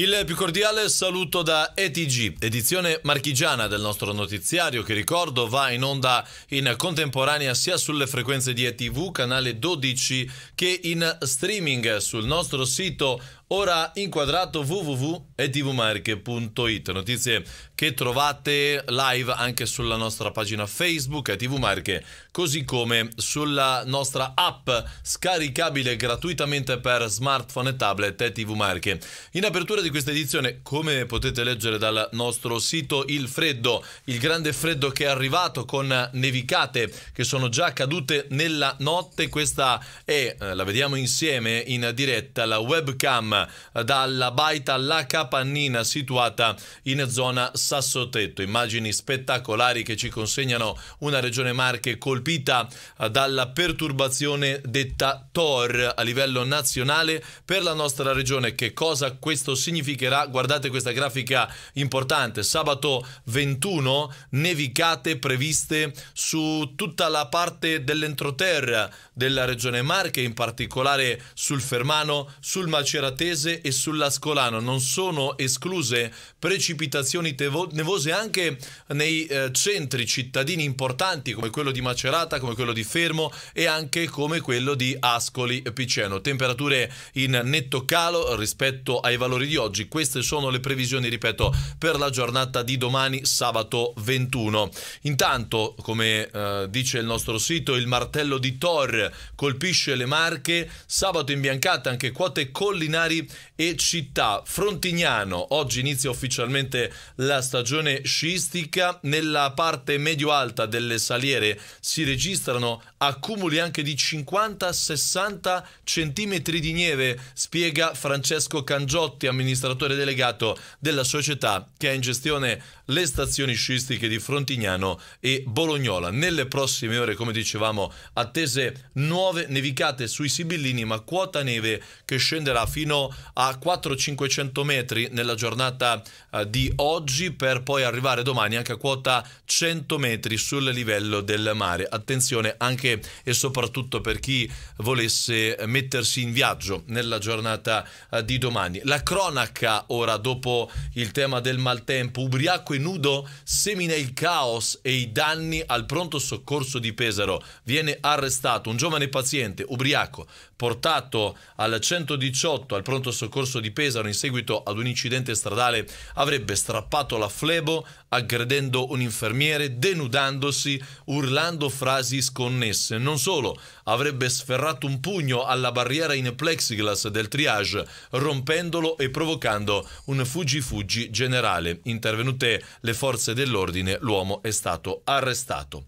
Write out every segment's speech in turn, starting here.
Il più cordiale saluto da ETG, edizione marchigiana del nostro notiziario che ricordo va in onda in contemporanea sia sulle frequenze di ETV, canale 12, che in streaming sul nostro sito ora inquadrato www.etvmarche.it. Notizie che trovate live anche sulla nostra pagina Facebook ETV Marche così come sulla nostra app scaricabile gratuitamente per smartphone e tablet e TV Marche. In apertura di questa edizione, come potete leggere dal nostro sito, il freddo, il grande freddo che è arrivato con nevicate che sono già cadute nella notte, questa è, eh, la vediamo insieme in diretta, la webcam eh, dalla baita La Capannina situata in zona Sassotetto. Immagini spettacolari che ci consegnano una regione Marche colpita colpita eh, dalla perturbazione detta TOR a livello nazionale per la nostra regione. Che cosa questo significherà? Guardate questa grafica importante. Sabato 21 nevicate previste su tutta la parte dell'entroterra della regione Marche, in particolare sul Fermano, sul Maceratese e sull'Ascolano. Non sono escluse precipitazioni nevose anche nei eh, centri cittadini importanti come quello di Maceratese Macerata, come quello di Fermo e anche come quello di Ascoli Piceno. Temperature in netto calo rispetto ai valori di oggi. Queste sono le previsioni, ripeto, per la giornata di domani sabato 21. Intanto, come eh, dice il nostro sito, il martello di Thor colpisce le Marche, sabato imbiancate anche quote collinari e città. Frontignano, oggi inizia ufficialmente la stagione sciistica, nella parte medio-alta delle saliere si si registrano accumuli anche di 50-60 centimetri di neve, spiega Francesco Cangiotti, amministratore delegato della società che ha in gestione le stazioni sciistiche di Frontignano e Bolognola. Nelle prossime ore, come dicevamo, attese nuove nevicate sui Sibillini, ma quota neve che scenderà fino a 4-500 metri nella giornata eh, di oggi per poi arrivare domani anche a quota 100 metri sul livello del mare attenzione anche e soprattutto per chi volesse mettersi in viaggio nella giornata eh, di domani. La cronaca ora dopo il tema del maltempo, ubriaco e nudo semina il caos e i danni al pronto soccorso di Pesaro. Viene arrestato un giovane paziente ubriaco portato al 118 al pronto soccorso di Pesaro in seguito ad un incidente stradale avrebbe strappato la flebo aggredendo un infermiere, denudandosi, urlando frasi sconnesse. Non solo, avrebbe sferrato un pugno alla barriera in plexiglass del triage, rompendolo e provocando un fuggi-fuggi generale. Intervenute le forze dell'ordine, l'uomo è stato arrestato.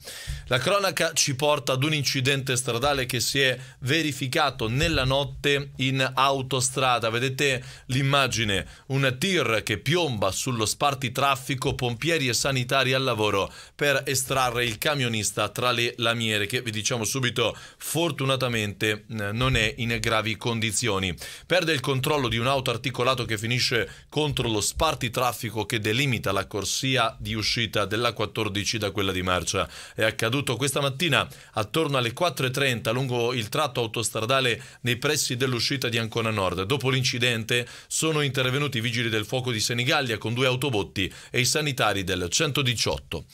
La cronaca ci porta ad un incidente stradale che si è verificato incontrato nella notte in autostrada. Vedete l'immagine, un tir che piomba sullo sparti traffico, pompieri e sanitari al lavoro per estrarre il camionista tra le lamiere che vi diciamo subito fortunatamente eh, non è in gravi condizioni. Perde il controllo di un auto articolato che finisce contro lo sparti traffico che delimita la corsia di uscita della 14 da quella di marcia. È accaduto questa mattina attorno alle 4.30 lungo il tratto autostradale nei pressi dell'uscita di Ancona Nord. Dopo l'incidente sono intervenuti i vigili del fuoco di Senigallia con due autobotti e i sanitari del 118.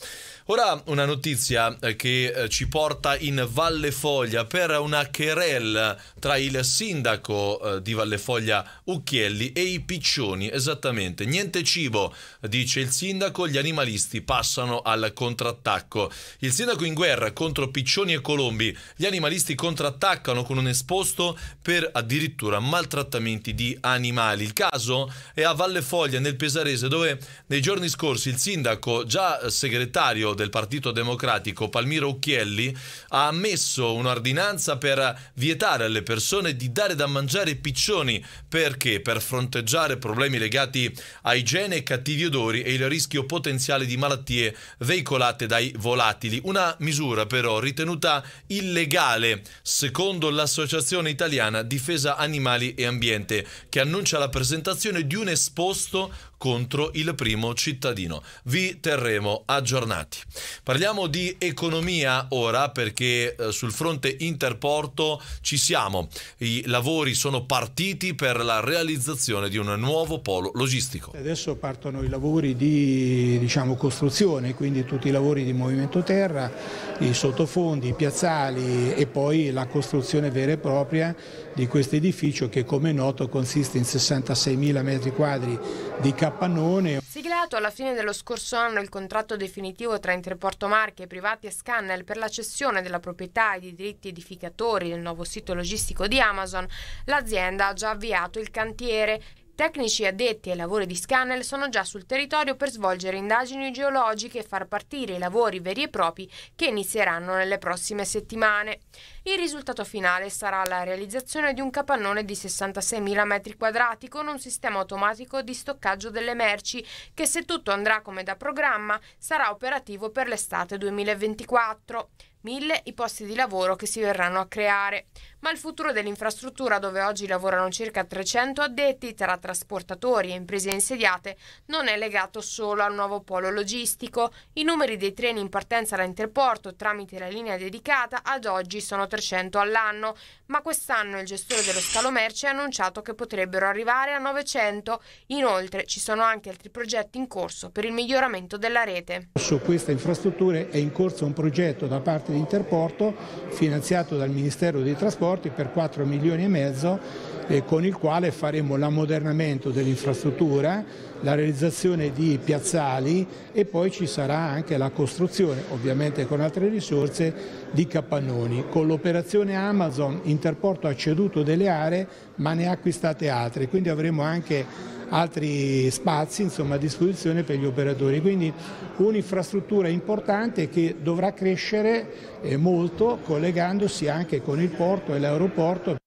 Ora una notizia eh, che eh, ci porta in Valle Foglia per una querel tra il sindaco eh, di Valle Foglia Ucchielli e i piccioni, esattamente. Niente cibo, dice il sindaco, gli animalisti passano al contrattacco. Il sindaco in guerra contro piccioni e colombi, gli animalisti contrattaccano con un esposto per addirittura maltrattamenti di animali. Il caso è a Valle Foglia nel Pesarese dove nei giorni scorsi il sindaco, già segretario del Partito Democratico Palmiro Occhielli ha ammesso un'ordinanza per vietare alle persone di dare da mangiare piccioni perché per fronteggiare problemi legati a igiene, cattivi odori e il rischio potenziale di malattie veicolate dai volatili. Una misura però ritenuta illegale secondo l'Associazione Italiana Difesa Animali e Ambiente che annuncia la presentazione di un esposto contro il primo cittadino. Vi terremo aggiornati. Parliamo di economia ora perché eh, sul fronte interporto ci siamo. I lavori sono partiti per la realizzazione di un nuovo polo logistico. Adesso partono i lavori di diciamo, costruzione, quindi tutti i lavori di movimento terra, i sottofondi, i piazzali e poi la costruzione vera e propria di questo edificio che come è noto consiste in 66.000 metri quadri di capannone. Siglato alla fine dello scorso anno il contratto definitivo tra tra Interporto Marche, privati e Scannel per la cessione della proprietà e dei diritti edificatori del nuovo sito logistico di Amazon, l'azienda ha già avviato il cantiere. Tecnici addetti ai lavori di Scanel sono già sul territorio per svolgere indagini geologiche e far partire i lavori veri e propri che inizieranno nelle prossime settimane. Il risultato finale sarà la realizzazione di un capannone di 66.000 m2 con un sistema automatico di stoccaggio delle merci che se tutto andrà come da programma sarà operativo per l'estate 2024. Mille i posti di lavoro che si verranno a creare ma il futuro dell'infrastruttura dove oggi lavorano circa 300 addetti tra trasportatori e imprese insediate non è legato solo al nuovo polo logistico. I numeri dei treni in partenza da Interporto tramite la linea dedicata ad oggi sono 300 all'anno, ma quest'anno il gestore dello scalo merci ha annunciato che potrebbero arrivare a 900. Inoltre ci sono anche altri progetti in corso per il miglioramento della rete. Su queste infrastrutture è in corso un progetto da parte di Interporto finanziato dal Ministero dei Trasporti consorti per 4 milioni e mezzo eh, con il quale faremo l'ammodernamento dell'infrastruttura, la realizzazione di piazzali e poi ci sarà anche la costruzione, ovviamente con altre risorse, di capannoni. Con l'operazione Amazon Interporto ha ceduto delle aree ma ne ha acquistate altre, quindi avremo anche altri spazi insomma, a disposizione per gli operatori. Quindi un'infrastruttura importante che dovrà crescere eh, molto collegandosi anche con il porto e l'aeroporto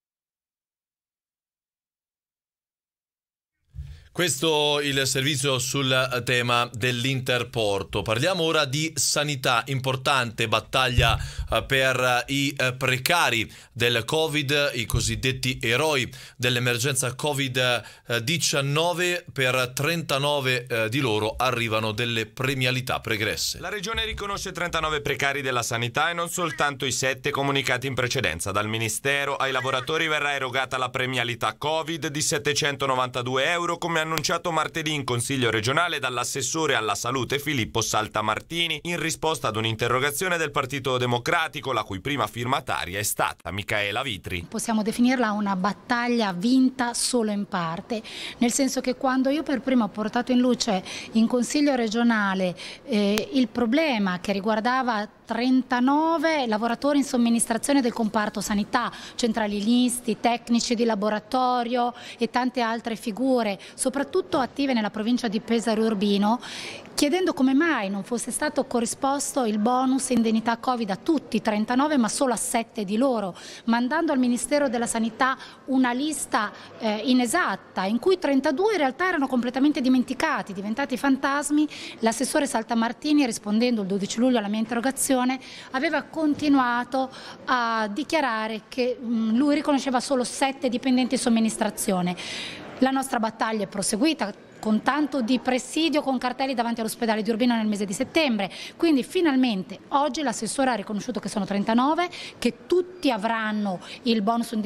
Questo il servizio sul tema dell'interporto. Parliamo ora di sanità, importante battaglia eh, per eh, i eh, precari del Covid, i cosiddetti eroi dell'emergenza Covid-19. Per 39 di loro arrivano delle premialità pregresse. La Regione riconosce 39 precari della sanità e non soltanto i 7 comunicati in precedenza. Dal Ministero ai lavoratori verrà erogata la premialità Covid di 792 euro come annunciato martedì in Consiglio regionale dall'assessore alla salute Filippo Saltamartini in risposta ad un'interrogazione del Partito Democratico, la cui prima firmataria è stata Micaela Vitri. Possiamo definirla una battaglia vinta solo in parte, nel senso che quando io per prima ho portato in luce in Consiglio regionale eh, il problema che riguardava 39 lavoratori in somministrazione del comparto sanità, centralinisti, tecnici di laboratorio e tante altre figure, soprattutto attive nella provincia di Pesaro Urbino, chiedendo come mai non fosse stato corrisposto il bonus indennità Covid a tutti, 39 ma solo a 7 di loro, mandando al Ministero della Sanità una lista eh, inesatta in cui 32 in realtà erano completamente dimenticati, diventati fantasmi. L'assessore Saltamartini rispondendo il 12 luglio alla mia interrogazione Cassazione aveva continuato a dichiarare che mh, lui riconosceva solo sette dipendenti di somministrazione. La nostra battaglia è proseguita con tanto di presidio con cartelli davanti all'ospedale di Urbino nel mese di settembre. Quindi finalmente oggi l'assessore ha riconosciuto che sono 39, che tutti avranno il bonus in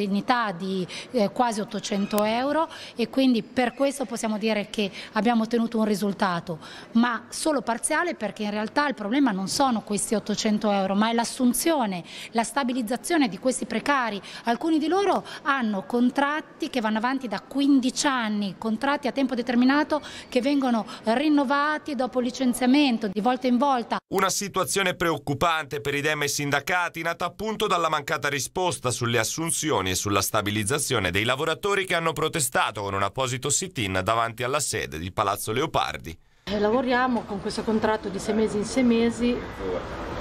di eh, quasi 800 euro e quindi per questo possiamo dire che abbiamo ottenuto un risultato, ma solo parziale perché in realtà il problema non sono questi 800 euro, ma è l'assunzione, la stabilizzazione di questi precari. Alcuni di loro hanno contratti che vanno avanti da 15 anni, contratti a tempo determinato campionato che vengono rinnovati dopo licenziamento di volta in volta. Una situazione preoccupante per i idem e i sindacati nata appunto dalla mancata risposta sulle assunzioni e sulla stabilizzazione dei lavoratori che hanno protestato con un apposito sit-in davanti alla sede di Palazzo Leopardi. Eh, lavoriamo con questo contratto di sei mesi in sei mesi,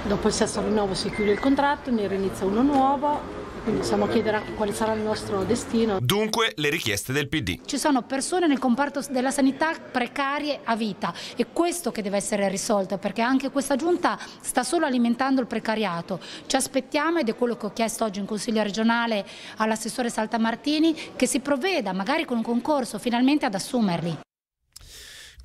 dopo il sesto rinnovo si chiude il contratto, ne rinizia uno nuovo quindi stiamo a chiedere quale sarà il nostro destino. Dunque le richieste del PD. Ci sono persone nel comparto della sanità precarie a vita e questo che deve essere risolto perché anche questa giunta sta solo alimentando il precariato. Ci aspettiamo ed è quello che ho chiesto oggi in consiglio regionale all'assessore Saltamartini che si provveda magari con un concorso finalmente ad assumerli.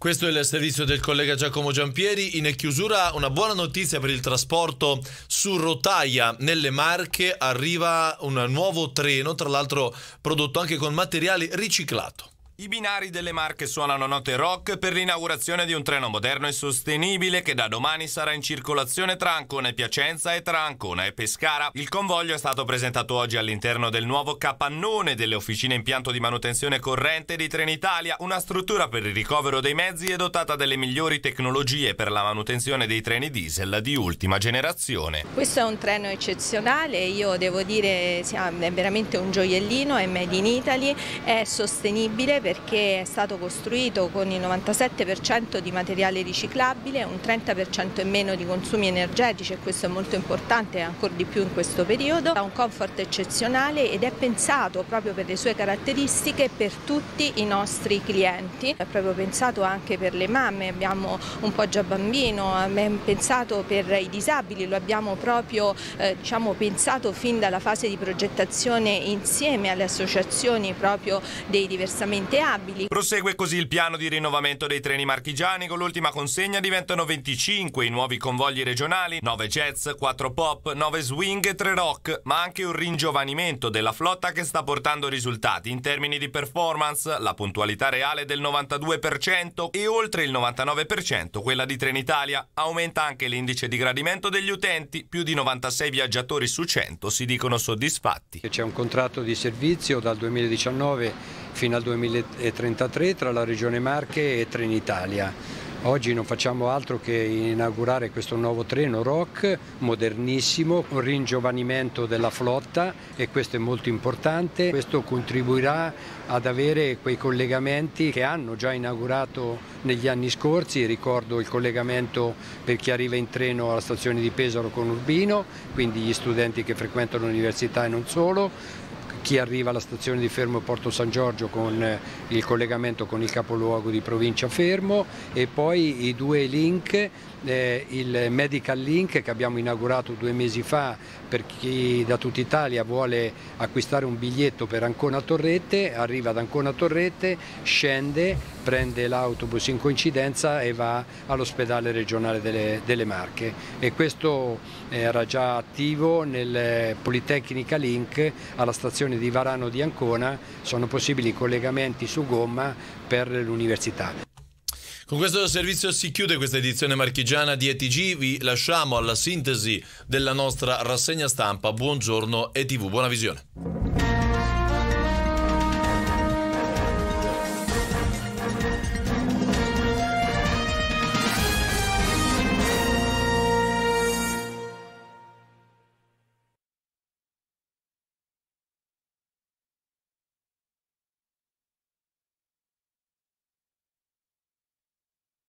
Questo è il servizio del collega Giacomo Giampieri. In chiusura una buona notizia per il trasporto su rotaia nelle Marche. Arriva un nuovo treno, tra l'altro prodotto anche con materiale riciclato. I binari delle Marche suonano note rock per l'inaugurazione di un treno moderno e sostenibile che da domani sarà in circolazione tra Ancona e Piacenza e tra Ancona e Pescara. Il convoglio è stato presentato oggi all'interno del nuovo capannone delle officine impianto di manutenzione corrente di Trenitalia, una struttura per il ricovero dei mezzi e dotata delle migliori tecnologie per la manutenzione dei treni diesel di ultima generazione. Questo è un treno eccezionale, io devo dire è veramente un gioiellino, è made in Italy, è sostenibile per perché è stato costruito con il 97% di materiale riciclabile, un 30% in meno di consumi energetici e questo è molto importante e ancora di più in questo periodo. Ha un comfort eccezionale ed è pensato proprio per le sue caratteristiche per tutti i nostri clienti. È proprio pensato anche per le mamme, abbiamo un poggia bambino, è pensato per i disabili, lo abbiamo proprio eh, diciamo, pensato fin dalla fase di progettazione insieme alle associazioni proprio dei diversamente mobilmente abili. Prosegue così il piano di rinnovamento dei treni marchigiani, con l'ultima consegna diventano 25 i nuovi convogli regionali, 9 jazz, 4 pop, 9 swing e 3 rock, ma anche un ringiovanimento della flotta che sta portando risultati in termini di performance, la puntualità reale del 92% e oltre il 99% quella di Trenitalia. Aumenta anche l'indice di gradimento degli utenti, più di 96 viaggiatori su 100 si dicono soddisfatti. C'è un contratto di servizio dal 2019 fino al 2033 tra la Regione Marche e Trenitalia. Oggi non facciamo altro che inaugurare questo nuovo treno ROC, modernissimo, un ringiovanimento della flotta e questo è molto importante. Questo contribuirà ad avere quei collegamenti che hanno già inaugurato negli anni scorsi, ricordo il collegamento per chi arriva in treno alla stazione di Pesaro con Urbino, quindi gli studenti che frequentano l'università e non solo, chi arriva alla stazione di Fermo Porto San Giorgio con eh, il collegamento con il capoluogo di provincia Fermo e poi i due link, eh, il Medical Link che abbiamo inaugurato due mesi fa per chi da tutta Italia vuole acquistare un biglietto per Ancona Torrette, arriva ad Ancona Torrette, scende, prende l'autobus in coincidenza e va all'ospedale regionale delle, delle, Marche e questo eh, era già attivo nel eh, Politecnica Link alla stazione stazione di Varano di Ancona sono possibili collegamenti su gomma per l'università. Con questo servizio si chiude questa edizione marchigiana di ETG, vi lasciamo alla sintesi della nostra rassegna stampa. Buongiorno ETV, buona visione.